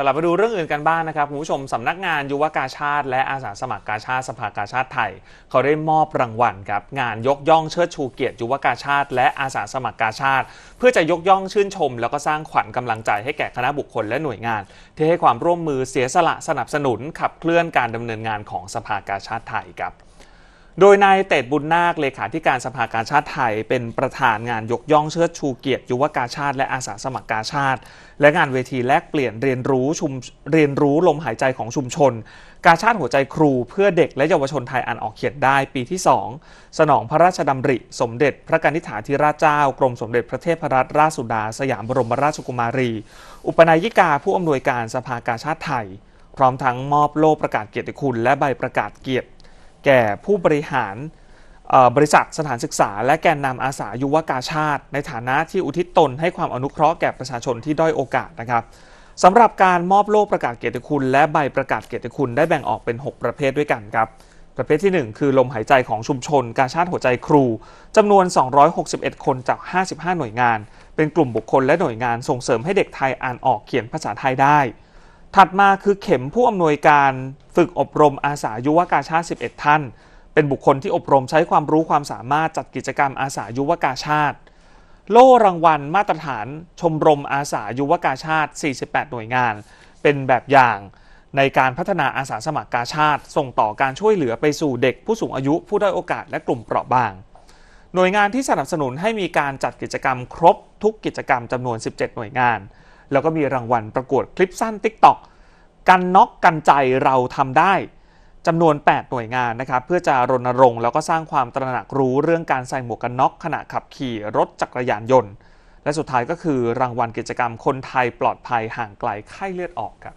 ลรับมาดูเรื่องอื่นกันบ้างนะครับคุณผู้ชมสำนักงานยุวกาชาติและอาสาสมัครกาชาติสภากาชาติไทย เขาได้มอบรางวัลครับ งานยกย่องเชิดชูเกียรติยุวกาชาติและอาสาสมัครกาชาติเพื่อจะยกย่องชื่นชม แล้วก็สร้างขวัญกำลังใจให้แก่คณะบุคคลและหน่วยงานที่ให้ความร่วมมือเสียสละสนับสนุน ขับเคลื่อนการดำเนินงานของสภากาชาติไทยครับโดยนายเตดบุญนาค เลขาธิการสภากาชาติไทย เป็นประธานงานยกย่องเชิดชูเกียรติยุวกาชาติและอาสาสมัครกาชาติ และงานเวทีแลกเปลี่ยนเรียนรู้ชุมเรียนรู้ลมหายใจของชุมชน กาชาติหัวใจครูเพื่อเด็กและเยาวชนไทยอ่านออกเขียนได้ปีที่ 2 สนองพระราชดำริ สมเด็จ พระกนิษฐาธิราชเจ้า กรมสมเด็จพระเทพรัตนราชสุดา สยามบรมราชกุมารี อุปนายิกาผู้อำนวยการสภากาชาติไทย พร้อมทั้งมอบโล่ประกาศเกียรติคุณและใบประกาศเกียรติแก่ผู้บริหารบริษัทสถานศึกษาและแกนนำอาสายุวกาชาติ ในฐานะที่อุทิศตนให้ความอนุเคราะห์แก่ประชาชนที่ด้อยโอกาสนะครับสำหรับการมอบโล่ประกาศเกียรติคุณ และใบประกาศเกียรติคุณได้แบ่งออกเป็น 6 ประเภทด้วยกันครับประเภทที่ 1 คือลมหายใจของชุมชน กาชาติหัวใจครูจำนวน 261 คนจาก 55 หน่วยงาน เป็นกลุ่มบุคคลและหน่วยงานส่งเสริมให้เด็กไทยอ่านออกเขียนภาษาไทยได้ ถัดมาคือเข็มผู้อำนวยการฝึกอบรมอาสายุวกาชาติ 11 ท่าน เป็นบุคคลที่อบรมใช้ความรู้ความสามารถจัดกิจกรรมอาสายุวกาชาติโล่รางวัลมาตรฐานชมรมอาสายุวกาชาติ 48 หน่วยงาน เป็นแบบอย่าง ในการพัฒนาอาสาสมัครกาชาติ ส่งต่อการช่วยเหลือไปสู่เด็กผู้สูงอายุผู้ด้อยโอกาสและกลุ่มเปราะบาง หน่วยงานที่สนับสนุนให้มีการจัดกิจกรรมครบทุกกิจกรรมจำนวน 17 หน่วยงาน แล้วก็มีรางวัลประกวดคลิปสั้น TikTok กันน็อกกันใจเราทำได้จำนวน 8 หน่วยงานนะครับเพื่อจะรณรงค์ แล้วก็สร้างความตระหนักรู้เรื่องการใส่หมวกกันน็อกขณะขับขี่รถจักรยานยนต์ และสุดท้ายก็คือรางวัลกิจกรรมคนไทยปลอดภัยห่างไกล ไข้เลือดออกครับ